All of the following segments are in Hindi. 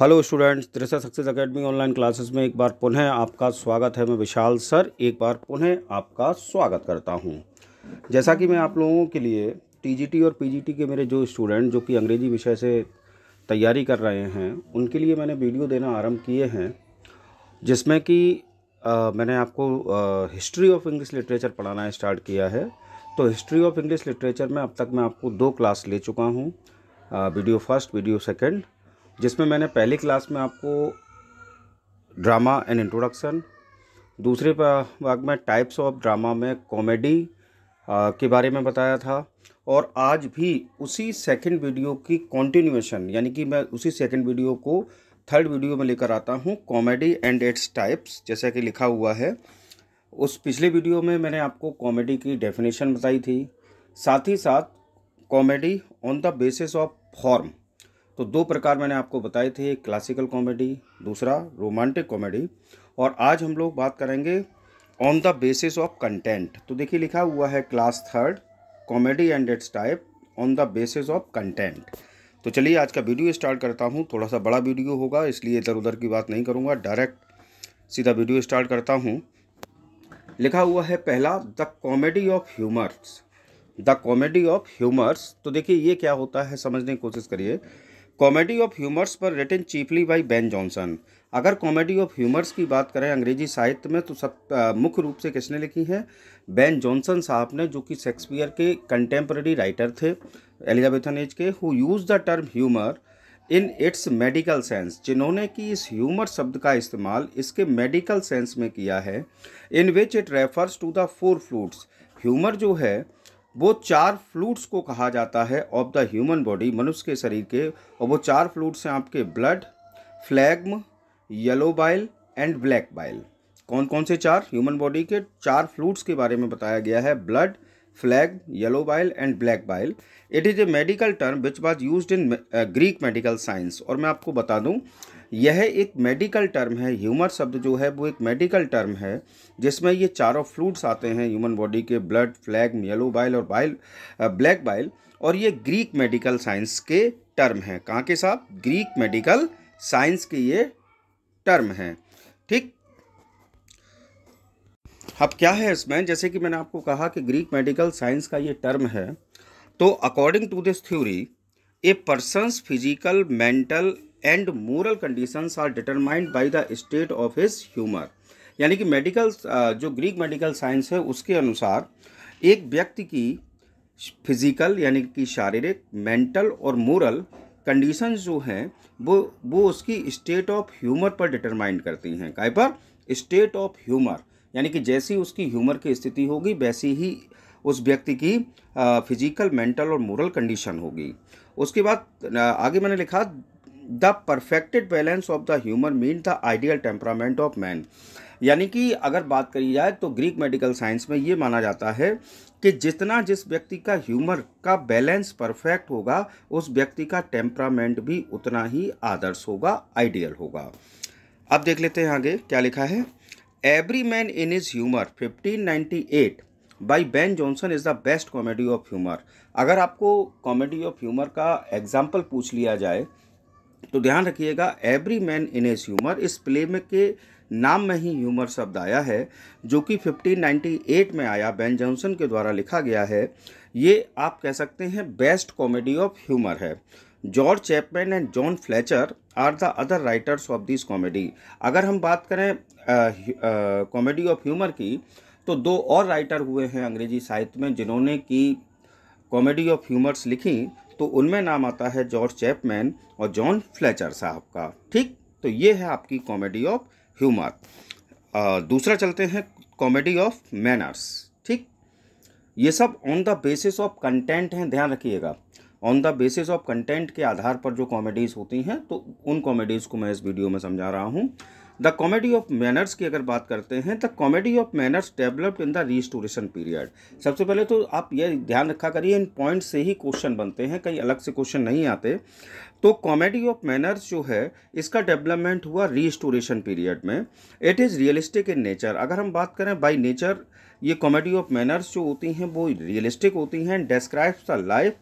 hello students Trisha success academy online classes में एक बार पुनः आपका स्वागत है मैं विशाल सर एक बार पुनः आपका स्वागत करता हूं जैसा कि मैं आप लोगों के लिए टीजीटी और पीजीटी के मेरे जो स्टूडेंट जो कि अंग्रेजी विषय से तैयारी कर रहे हैं उनके लिए मैंने वीडियो देना आरम्भ किए हैं जिसमें कि मैंने आपको हिस्ट्री ऑफ इंग्लिश लिटरेचर पढ़ाना स्टार्ट किया है तो हिस्ट्री ऑफ इंग्लिश लिटरेचर में अब तक मैं आपको दो क्लास ले चुका हूँ वीडियो फर्स्ट वीडियो सेकेंड जिसमें मैंने पहली क्लास में आपको ड्रामा एंड इंट्रोडक्शन दूसरे भाग में टाइप्स ऑफ ड्रामा में कॉमेडी के बारे में बताया था और आज भी उसी सेकंड वीडियो की कॉन्टिन्यूशन यानी कि मैं उसी सेकंड वीडियो को थर्ड वीडियो में लेकर आता हूँ कॉमेडी एंड इट्स टाइप्स जैसा कि लिखा हुआ है उस पिछले वीडियो में मैंने आपको कॉमेडी की डेफिनेशन बताई थी साथ ही साथ comedy on the basis of form तो दो प्रकार मैंने आपको बताए थे एक क्लासिकल कॉमेडी दूसरा रोमांटिक कॉमेडी और आज हम लोग बात करेंगे on the basis of content तो देखिए लिखा हुआ है class third comedy and it's type on the basis of content तो चलिए आज का वीडियो स्टार्ट करता हूँ थोड़ा सा बड़ा वीडियो होगा इसलिए इधर उधर की बात नहीं करूँगा डायरेक्ट सीधा वीडियो स्टार्ट करता हूँ लिखा हुआ है पहला the comedy of humours the comedy of humours तो देखिए ये क्या होता है समझने की कोशिश करिए कॉमेडी ऑफ ह्यूमर्स पर written chiefly by Ben Jonson अगर कॉमेडी ऑफ ह्यूमर्स की बात करें अंग्रेजी साहित्य में तो सब मुख्य रूप से किसने लिखी है बेन जॉनसन साहब ने जो कि शेक्सपियर के कंटेम्प्रेरी राइटर थे एलिजाबेथन एज के who use the term humour in its medical sense जिन्होंने कि इस ह्यूमर शब्द का इस्तेमाल इसके मेडिकल सेंस में किया है in which it refers to the four fluids humour जो है वो चार फ्लूट्स को कहा जाता है ऑफ द ह्यूमन बॉडी मनुष्य के शरीर के और वो चार फ्लूट्स हैं आपके blood phlegm yellow bile and black bile कौन कौन से चार ह्यूमन बॉडी के चार फ्लूट्स के बारे में बताया गया है blood phlegm yellow bile and black bile it is a medical term which was use in Greek medical science और मैं आपको बता दूँ यह एक मेडिकल टर्म है ह्यूमर शब्द जो है वो एक मेडिकल टर्म है जिसमें ये चारों फ्लूड्स आते हैं ह्यूमन बॉडी के ब्लड फ्लैग येलो बाइल और बाइल ब्लैक बाइल और ये ग्रीक मेडिकल साइंस के टर्म हैं कहाँ के साहब ग्रीक मेडिकल साइंस के ये टर्म हैं ठीक अब क्या है इसमें जैसे कि मैंने आपको कहा कि ग्रीक मेडिकल साइंस का ये टर्म है तो according to this theory a person's physical mental and moral conditions are determined by the state of his humour यानी कि मेडिकल जो ग्रीक मेडिकल साइंस है उसके अनुसार एक व्यक्ति की फिजिकल यानी कि शारीरिक मेंटल और मोरल कंडीशंस जो हैं वो वो उसकी स्टेट ऑफ ह्यूमर पर डिटरमाइंड करती हैं काय पर स्टेट ऑफ ह्यूमर यानी कि जैसी उसकी ह्यूमर की स्थिति होगी वैसी ही उस व्यक्ति की फिजिकल मेंटल और मोरल कंडीशन होगी उसके बाद आगे मैंने लिखा the perfected balance of the human mean the ideal temperament of man यानी कि अगर बात करी जाए तो ग्रीक मेडिकल साइंस में ये माना जाता है कि जितना जिस व्यक्ति का ह्यूमर का बैलेंस परफेक्ट होगा उस व्यक्ति का टेम्परामेंट भी उतना ही आदर्श होगा आइडियल होगा अब देख लेते हैं आगे क्या लिखा है every man in is humour 1598 by Ben Jonson is the best comedy of humour अगर आपको कॉमेडी ऑफ ह्यूमर का एग्जाम्पल पूछ लिया जाए तो ध्यान रखिएगा every man in as humour इस प्ले में के नाम में ही ह्यूमर शब्द आया है जो कि 1598 में आया बेन जॉनसन के द्वारा लिखा गया है ये आप कह सकते हैं बेस्ट कॉमेडी ऑफ ह्यूमर है George Chapman and John Fletcher are the other writers of this comedy अगर हम बात करें कॉमेडी ऑफ ह्यूमर की तो दो और राइटर हुए हैं अंग्रेजी साहित्य में जिन्होंने की कॉमेडी ऑफ ह्यूमर्स लिखी तो उनमें नाम आता है जॉर्ज चैपमैन और जॉन फ्लेचर साहब का ठीक तो ये है आपकी कॉमेडी ऑफ ह्यूमर दूसरा चलते हैं कॉमेडी ऑफ मैनर्स ठीक ये सब on the basis of content हैं ध्यान रखिएगा on the basis of content के आधार पर जो कॉमेडीज़ होती हैं तो उन कॉमेडीज़ को मैं इस वीडियो में समझा रहा हूँ द कॉमेडी ऑफ मैनर्स की अगर बात करते हैं the comedy of manners developed in the restoration period सबसे पहले तो आप ये ध्यान रखा करिए इन पॉइंट से ही क्वेश्चन बनते हैं कहीं अलग से क्वेश्चन नहीं आते तो कॉमेडी ऑफ मैनर्स जो है इसका डेवलपमेंट हुआ रिस्टोरेशन पीरियड में it is realistic in nature अगर हम बात करें बाई नेचर ये कॉमेडी ऑफ मैनर्स जो होती हैं वो रियलिस्टिक होती हैं describes the life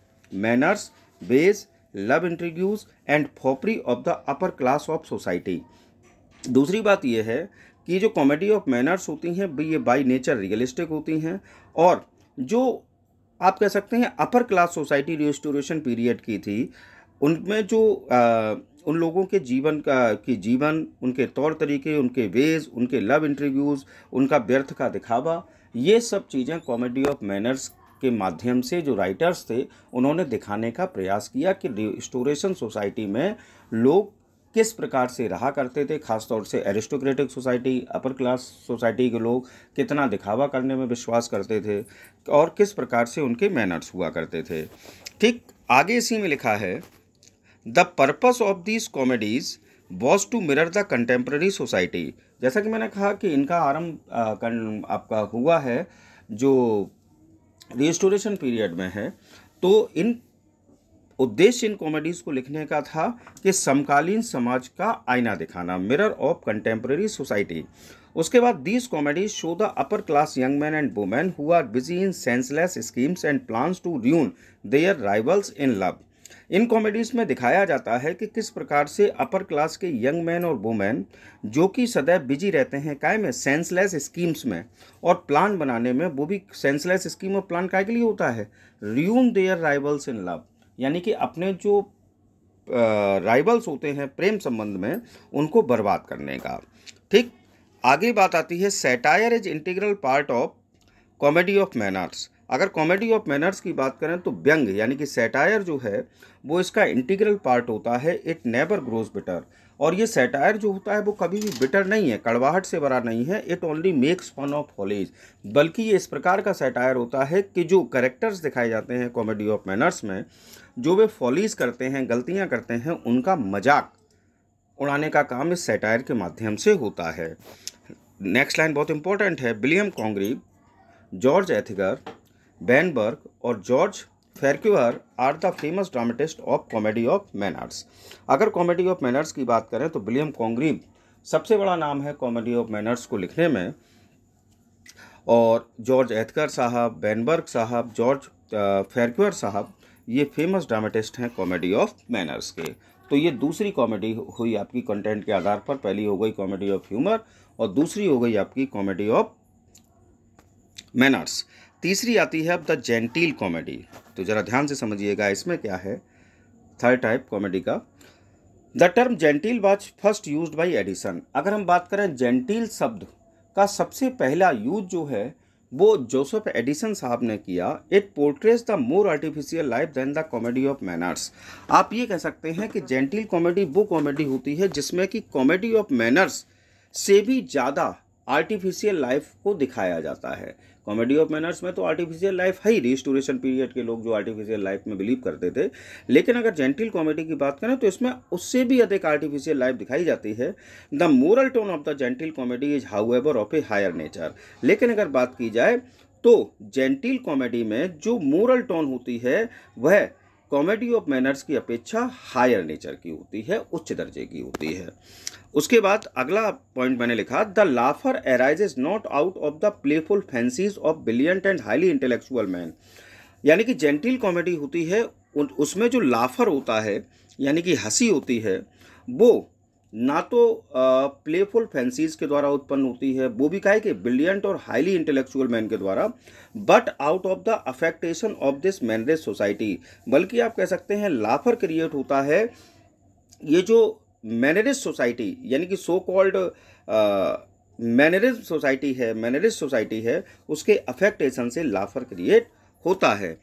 manners base love introduce and foppery of the upper class of society दूसरी बात यह है कि जो कॉमेडी ऑफ मैनर्स होती हैं ये बाई नेचर रियलिस्टिक होती हैं और जो आप कह सकते हैं upper class society restoration period की थी उनमें जो आ, उन लोगों के जीवन का की जीवन उनके तौर तरीके उनके वेज उनके लव इंटरव्यूज़ उनका व्यर्थ का दिखावा ये सब चीज़ें कॉमेडी ऑफ मैनर्स के माध्यम से जो राइटर्स थे उन्होंने दिखाने का प्रयास किया कि रिस्टोरेशन सोसाइटी में लोग किस प्रकार से रहा करते थे खासतौर से aristocratic society upper class society के लोग कितना दिखावा करने में विश्वास करते थे और किस प्रकार से उनके मैनर्स हुआ करते थे ठीक आगे इसी में लिखा है the purpose of these comedies was to mirror the contemporary society जैसा कि मैंने कहा कि इनका आरंभ आपका हुआ है जो रिस्टोरेशन पीरियड में है तो इन उद्देश्य इन कॉमेडीज को लिखने का था कि समकालीन समाज का आईना दिखाना मिरर ऑफ कंटेम्प्रेरी सोसाइटी उसके बाद these comedies show the upper class young man and women who are busy in senseless schemes and plans to ruin their rivals in love इन कॉमेडीज में दिखाया जाता है कि किस प्रकार से अपर क्लास के यंग मैन और वुमेन जो कि सदैव बिजी रहते हैं काय में सेंसलेस स्कीम्स में और प्लान बनाने में वो भी सेंसलेस स्कीम और प्लान काय के लिए होता है ruin their rivals in love यानी कि अपने जो राइवल्स होते हैं प्रेम संबंध में उनको बर्बाद करने का ठीक आगे बात आती है satire is integral part of comedy of manners अगर कॉमेडी ऑफ मैनर्स की बात करें तो व्यंग यानी कि सेटायर जो है वो इसका इंटीग्रल पार्ट होता है इट नेवर ग्रोज बिटर और ये सेटायर जो होता है वो कभी भी बिटर नहीं है कड़वाहट से भरा नहीं है it only makes fun of follies बल्कि ये इस प्रकार का सेटायर होता है कि जो करेक्टर्स दिखाए जाते हैं कॉमेडी ऑफ मैनर्स में जो वे फॉलीज करते हैं गलतियाँ करते हैं उनका मजाक उड़ाने का काम इस सेटायर के माध्यम से होता है नेक्स्ट लाइन बहुत इंपॉर्टेंट है विलियम कॉन्ग्रीव जॉर्ज एथिगर बैनबर्ग और George Farquhar are the famous dramatist of comedy of manners अगर कॉमेडी ऑफ मैनर्स की बात करें तो विलियम कॉन्ग्रीव सबसे बड़ा नाम है कॉमेडी ऑफ मैनर्स को लिखने में और जॉर्ज एथकर साहब बैनबर्ग साहब जॉर्ज फेरक्यूअर साहब ये फेमस ड्रामेटिस्ट हैं कॉमेडी ऑफ मैनर्स के तो ये दूसरी कॉमेडी हुई आपकी कंटेंट के आधार पर पहली हो गई कॉमेडी ऑफ ह्यूमर और दूसरी हो गई आपकी कॉमेडी ऑफ मैनर्स तीसरी आती है अब द जेंटील कॉमेडी तो ज़रा ध्यान से समझिएगा इसमें क्या है थर्ड टाइप कॉमेडी का the term genteel was first use by Addison अगर हम बात करें जेंटील शब्द का सबसे पहला यूज जो है वो जोसेफ एडिसन साहब ने किया it portrays the more artificial life than the comedy of manners आप ये कह सकते हैं कि जेंटिल कॉमेडी वो कॉमेडी होती है जिसमें कि कॉमेडी ऑफ मैनर्स से भी ज़्यादा आर्टिफिशियल लाइफ को दिखाया जाता है कॉमेडी ऑफ मैनर्स में तो आर्टिफिशियल लाइफ है ही रिस्टोरेशन पीरियड के लोग जो आर्टिफिशियल लाइफ में बिलीव करते थे लेकिन अगर जेंटिल कॉमेडी की बात करें तो इसमें उससे भी अधिक आर्टिफिशियल लाइफ दिखाई जाती है the moral tone of the genteel comedy is however of a higher nature लेकिन अगर बात की जाए तो जेंटिल कॉमेडी में जो मोरल टोन होती है वह कॉमेडी ऑफ मैनर्स की अपेक्षा हायर नेचर की होती है उच्च दर्जे की होती है उसके बाद अगला पॉइंट मैंने लिखा the laughter arises not out of the playful fancies of brilliant and highly intellectual man यानी कि जेंटिल कॉमेडी होती है उसमें जो लाफर होता है यानी कि हंसी होती है वो ना तो प्लेफुल फैंसीज के द्वारा उत्पन्न होती है वो भी कहे कि ब्रिलियंट और हाईली इंटेलेक्चुअल मैन के द्वारा but out of the affectation of this mannered society बल्कि आप कह सकते हैं लाफर क्रिएट होता है ये जो मैनरिज सोसाइटी यानी कि सो कॉल्ड मैनरिज सोसाइटी है मैनरिज सोसाइटी है उसके अफेक्टेशन से लाफर क्रिएट होता है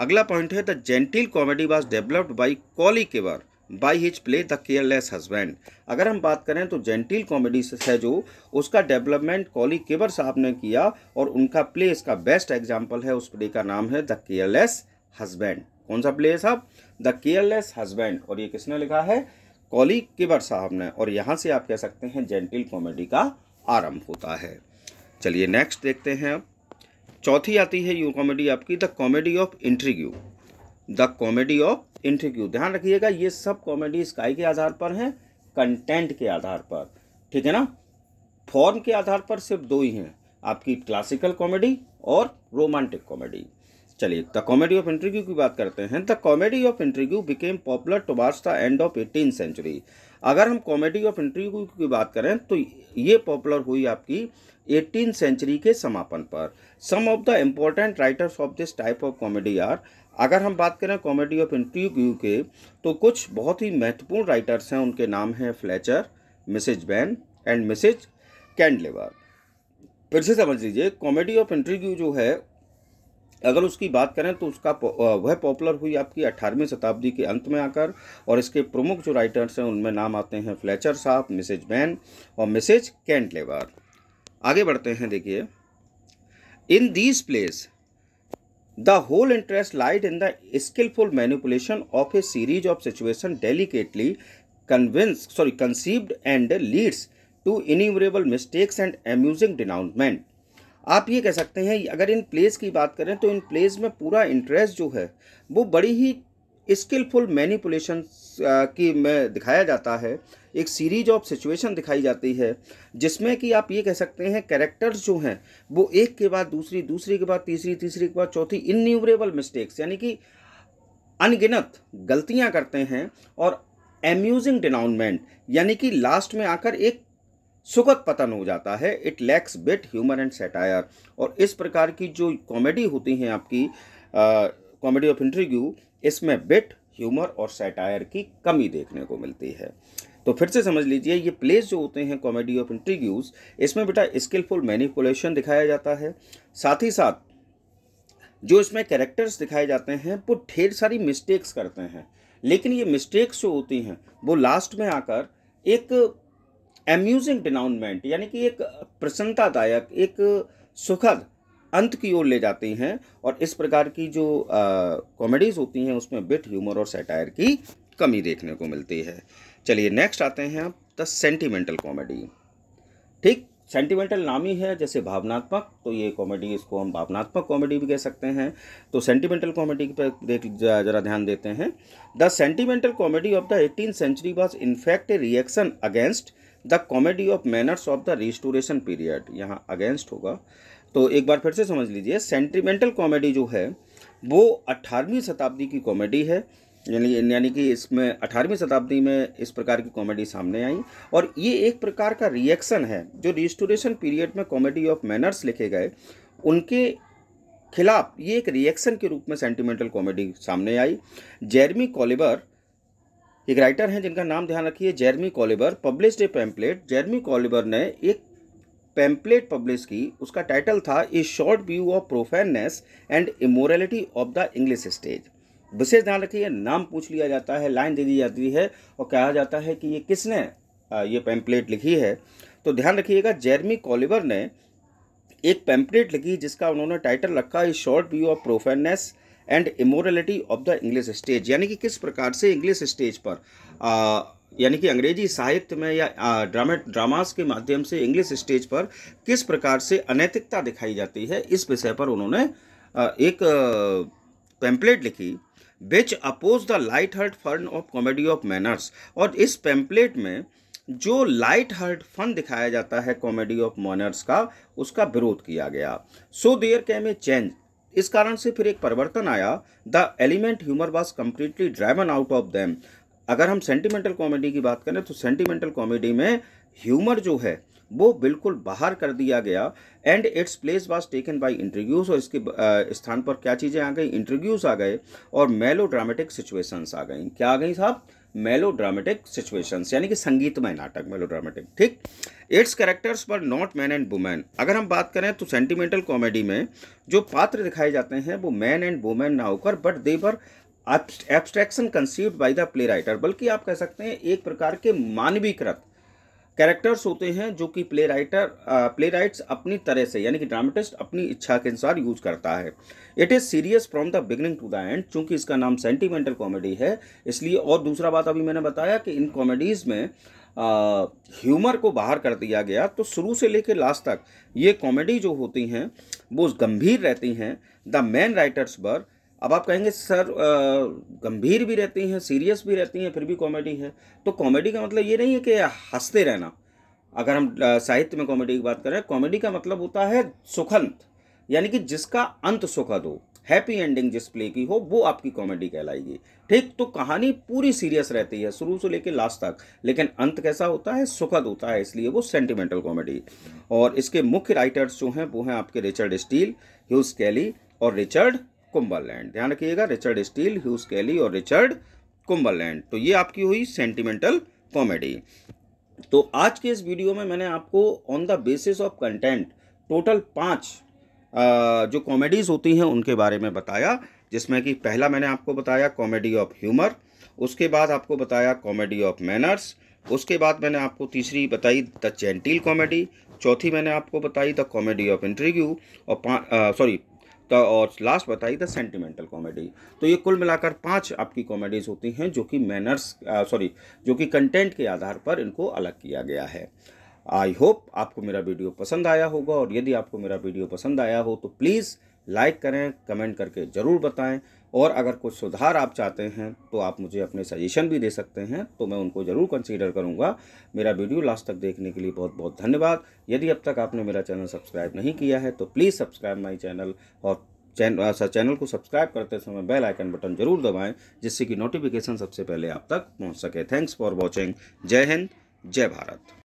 अगला पॉइंट है the genteel comedy was developed by Colley केवर by which play the careless husband अगर हम बात करें तो जेंटिल कॉमेडी है जो उसका डेवलपमेंट कॉली केवर साहब ने किया और उनका प्ले इसका बेस्ट एग्जाम्पल है उस प्ले का नाम है द केयरलेस हजबैंड कौन सा प्ले है साहब द केयरलेस हजबैंड और ये किसने लिखा है कौली किबर साहब ने और यहाँ से आप कह सकते हैं जेंटिल कॉमेडी का आरंभ होता है चलिए नेक्स्ट देखते हैं अब चौथी आती है यू कॉमेडी आपकी the comedy of intrigue the comedy of intrigue ध्यान रखिएगा ये सब कॉमेडी स्काई के आधार पर हैं कंटेंट के आधार पर ठीक है ना फॉर्म के आधार पर सिर्फ दो ही हैं आपकी क्लासिकल कॉमेडी और रोमांटिक कॉमेडी चलिए द कॉमेडी ऑफ इंटरव्यू की बात करते हैं the comedy of intrigue became popular towards the end of eighteen century अगर हम कॉमेडी ऑफ इंटरव्यू की बात करें तो ये पॉपुलर हुई आपकी एटीन सेंचुरी के समापन पर some of the important writers of this type of comedy are अगर हम बात करें कॉमेडी ऑफ इंटरव्यू के तो कुछ बहुत ही महत्वपूर्ण राइटर्स हैं उनके नाम हैं Fletcher Mrs Behn and Mrs Centlivre फिर से समझ लीजिए कॉमेडी ऑफ इंटरव्यू जो है अगर उसकी बात करें तो उसका वह पॉपुलर हुई आपकी 18वीं शताब्दी के अंत में आकर और इसके प्रमुख जो राइटर्स हैं उनमें नाम आते हैं फ्लेचर साहब मिसेज बैन और मिसेज कैंटलेवर आगे बढ़ते हैं देखिए in these plays the whole interest lied in the skilful manipulation of a series of situation delicately convince sorry conceived and leads to inevitable mistakes and amusing denouement आप ये कह सकते हैं अगर इन प्लेस की बात करें तो इन प्लेस में पूरा इंटरेस्ट जो है वो बड़ी ही स्किलफुल मैनिपुलेशन की में दिखाया जाता है एक सीरीज ऑफ सिचुएशन दिखाई जाती है जिसमें कि आप ये कह सकते हैं कैरेक्टर्स जो हैं वो एक के बाद दूसरी दूसरी के बाद तीसरी तीसरी के बाद चौथी इन्यूबरेबल मिस्टेक्स यानी कि अनगिनत गलतियां करते हैं और एम्यूजिंग डिनाउनमेंट यानी कि लास्ट में आकर एक सुखद पतन हो जाता है it lacks wit humour and satire और इस प्रकार की जो कॉमेडी होती हैं आपकी कॉमेडी ऑफ इंटरव्यू इसमें बिट ह्यूमर और सेटायर की कमी देखने को मिलती है तो फिर से समझ लीजिए ये प्लेस जो होते हैं कॉमेडी ऑफ इंटरव्यूज़ इसमें बेटा स्किलफुल मैनिपुलेशन दिखाया जाता है साथ ही साथ जो इसमें कैरेक्टर्स दिखाए जाते हैं वो ढेर सारी मिस्टेक्स करते हैं लेकिन ये मिस्टेक्स जो होती हैं वो लास्ट में आकर एक एम्यूजिंग डिनाउनमेंट यानी कि एक प्रसन्नतादायक एक सुखद अंत की ओर ले जाती हैं और इस प्रकार की जो कॉमेडीज़ होती हैं उसमें बिट ह्यूमर और सेटायर की कमी देखने को मिलती है चलिए नेक्स्ट आते हैं आप द सेंटिमेंटल कॉमेडी ठीक सेंटिमेंटल नाम ही है जैसे भावनात्मक तो ये कॉमेडी इसको हम भावनात्मक कॉमेडी भी कह सकते हैं तो सेंटिमेंटल कॉमेडी पर देख ज़रा ध्यान देते हैं the sentimental comedy of the eighteen century was in fact a reaction against the comedy of manners of the restoration period यहाँ अगेंस्ट होगा तो एक बार फिर से समझ लीजिए सेंटिमेंटल कॉमेडी जो है वो अट्ठारहवीं शताब्दी की कॉमेडी है यानी यानी कि इसमें अठारहवीं शताब्दी में इस प्रकार की कॉमेडी सामने आई और ये एक प्रकार का रिएक्शन है जो रिस्टोरेशन पीरियड में कॉमेडी ऑफ मैनर्स लिखे गए उनके खिलाफ ये एक रिएक्शन के रूप में सेंटिमेंटल कॉमेडी सामने आई जेरमी कॉलिबर एक राइटर हैं जिनका नाम ध्यान रखिए Jeremy Collier published a pamphlet Jeremy Collier ने एक पैम्पलेट पब्लिश की उसका टाइटल था a short view of profaneness and immorality of the English stage विशेष ध्यान रखिए नाम पूछ लिया जाता है लाइन दे दी जाती है और कहा जाता है कि ये किसने ये पैम्पलेट लिखी है तो ध्यान रखिएगा जेरमी कॉलिबर ने एक पैम्पलेट लिखी जिसका उन्होंने टाइटल रखा a short view of profaneness and immorality of the English stage यानी कि किस प्रकार से इंग्लिश स्टेज पर यानी कि अंग्रेजी साहित्य में या ड्रामे ड्रामास के माध्यम से इंग्लिश स्टेज पर किस प्रकार से अनैतिकता दिखाई जाती है इस विषय पर उन्होंने एक पैम्पलेट लिखी which oppose the light heart fun of comedy of manners और इस पैम्पलेट में जो लाइट हर्ट फन दिखाया जाता है कॉमेडी ऑफ मैनर्स का उसका विरोध किया गया so there came a change इस कारण से फिर एक परिवर्तन आया the element humour was completely driven out of them अगर हम सेंटिमेंटल कॉमेडी की बात करें तो सेंटिमेंटल कॉमेडी में ह्यूमर जो है वो बिल्कुल बाहर कर दिया गया and its place was taken by interviews और इसके स्थान पर क्या चीज़ें आ गई इंटरव्यूज आ गए और मेलो ड्रामेटिक सिचुएशंस आ गई क्या आ गई साहब मेलो ड्रामेटिक सिचुएशंस यानी कि संगीतमय नाटक मेलो ड्रामेटिक ठीक इट्स कैरेक्टर्स पर नॉट मैन एंड वुमेन अगर हम बात करें तो सेंटिमेंटल कॉमेडी में जो पात्र दिखाए जाते हैं वो मैन एंड वुमेन ना होकर but their abstraction conceived by the play writer बल्कि आप कह सकते हैं एक प्रकार के मानवीकृत कैरेक्टर्स होते हैं जो कि प्ले राइटर प्ले राइट्स अपनी तरह से यानी कि ड्रामेटिस्ट अपनी इच्छा के अनुसार यूज करता है it is serious from the beginning to the end चूंकि इसका नाम सेंटिमेंटल कॉमेडी है इसलिए और दूसरा बात अभी मैंने बताया कि इन कॉमेडीज़ में ह्यूमर को बाहर कर दिया गया तो शुरू से लेकर लास्ट तक ये कॉमेडी जो होती हैं वो गंभीर रहती हैं द मैन राइटर्स पर अब आप कहेंगे सर गंभीर भी रहती हैं सीरियस भी रहती हैं फिर भी कॉमेडी है तो कॉमेडी का मतलब ये नहीं है कि हंसते रहना अगर हम साहित्य में कॉमेडी की बात करें कॉमेडी का मतलब होता है सुखंत यानी कि जिसका अंत सुखद हो हैप्पी एंडिंग जिस प्ले की हो वो आपकी कॉमेडी कहलाएगी ठीक तो कहानी पूरी सीरियस रहती है शुरू से लेकर लास्ट तक लेकिन अंत कैसा होता है सुखद होता है इसलिए वो सेंटिमेंटल कॉमेडी और इसके मुख्य राइटर्स जो हैं वो हैं आपके रिचर्ड स्टील ह्यूज कैली और रिचर्ड कुंबरलैंड ध्यान रखिएगा रिचर्ड स्टील ह्यूज कैली और रिचर्ड कुंबरलैंड तो ये आपकी हुई सेंटिमेंटल कॉमेडी तो आज के इस वीडियो में मैंने आपको on the basis of content total पाँच जो कॉमेडीज़ होती हैं उनके बारे में बताया जिसमें कि पहला मैंने आपको बताया कॉमेडी ऑफ ह्यूमर उसके बाद आपको बताया कॉमेडी ऑफ मैनर्स उसके बाद मैंने आपको तीसरी बताई द जेंटिल कॉमेडी चौथी मैंने आपको बताई द कॉमेडी ऑफ इंटरव्यू और सॉरी तो और लास्ट बताई द सेंटिमेंटल कॉमेडी तो ये कुल मिलाकर पांच आपकी कॉमेडीज़ होती हैं जो कि मैनर्स सॉरी जो कि कंटेंट के आधार पर इनको अलग किया गया है आई होप आपको मेरा वीडियो पसंद आया होगा और यदि आपको मेरा वीडियो पसंद आया हो तो प्लीज़ लाइक करें कमेंट करके ज़रूर बताएं और अगर कुछ सुधार आप चाहते हैं तो आप मुझे अपने सजेशन भी दे सकते हैं तो मैं उनको ज़रूर कंसीडर करूँगा मेरा वीडियो लास्ट तक देखने के लिए बहुत बहुत धन्यवाद यदि अब तक आपने मेरा चैनल सब्सक्राइब नहीं किया है तो प्लीज़ सब्सक्राइब माई चैनल और चैनल चैनल को सब्सक्राइब करते समय बेल आइकन बटन जरूर दबाएं जिससे कि नोटिफिकेशन सबसे पहले आप तक पहुंच सके थैंक्स फॉर वॉचिंग जय हिंद जय भारत